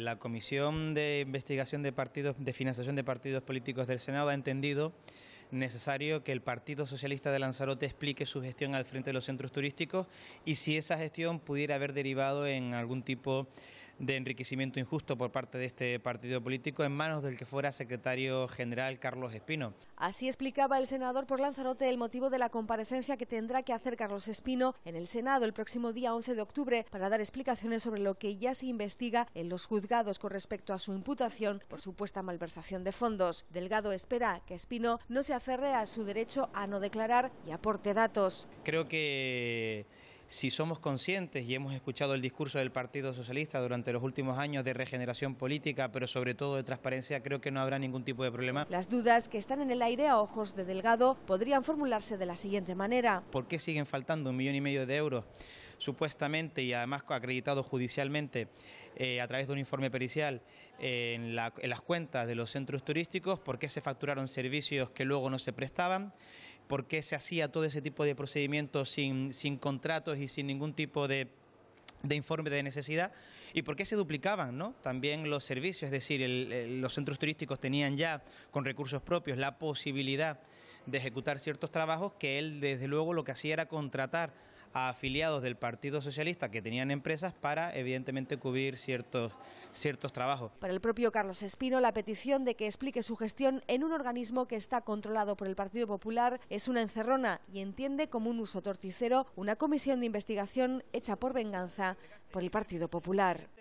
La Comisión de Investigación de Partidos de Financiación de Partidos Políticos del Senado ha entendido necesario que el Partido Socialista de Lanzarote explique su gestión al frente de los centros turísticos y si esa gestión pudiera haber derivado en algún tipo de enriquecimiento injusto por parte de este partido político en manos del que fuera secretario general Carlos Espino. Así explicaba el senador por Lanzarote el motivo de la comparecencia que tendrá que hacer Carlos Espino en el Senado el próximo día 11 de octubre para dar explicaciones sobre lo que ya se investiga en los juzgados con respecto a su imputación por supuesta malversación de fondos. Delgado espera que Espino no se aferre a su derecho a no declarar y aporte datos. Creo que si somos conscientes y hemos escuchado el discurso del Partido Socialista durante los últimos años de regeneración política, pero sobre todo de transparencia, creo que no habrá ningún tipo de problema. Las dudas que están en el aire a ojos de Delgado podrían formularse de la siguiente manera. ¿Por qué siguen faltando un millón y medio de euros? supuestamente y además acreditado judicialmente eh, a través de un informe pericial eh, en, en las cuentas de los centros turísticos, por qué se facturaron servicios que luego no se prestaban por qué se hacía todo ese tipo de procedimientos sin, contratos y sin ningún tipo de de informe de necesidad y por qué se duplicaban ¿no? también los servicios, es decir, los centros turísticos tenían ya con recursos propios la posibilidad de ejecutar ciertos trabajos que él desde luego lo que hacía era contratar a afiliados del Partido Socialista que tenían empresas para, evidentemente, cubrir ciertos, ciertos trabajos. Para el propio Carlos Espino, la petición de que explique su gestión en un organismo que está controlado por el Partido Popular es una encerrona y entiende como un uso torticero una comisión de investigación hecha por venganza por el Partido Popular.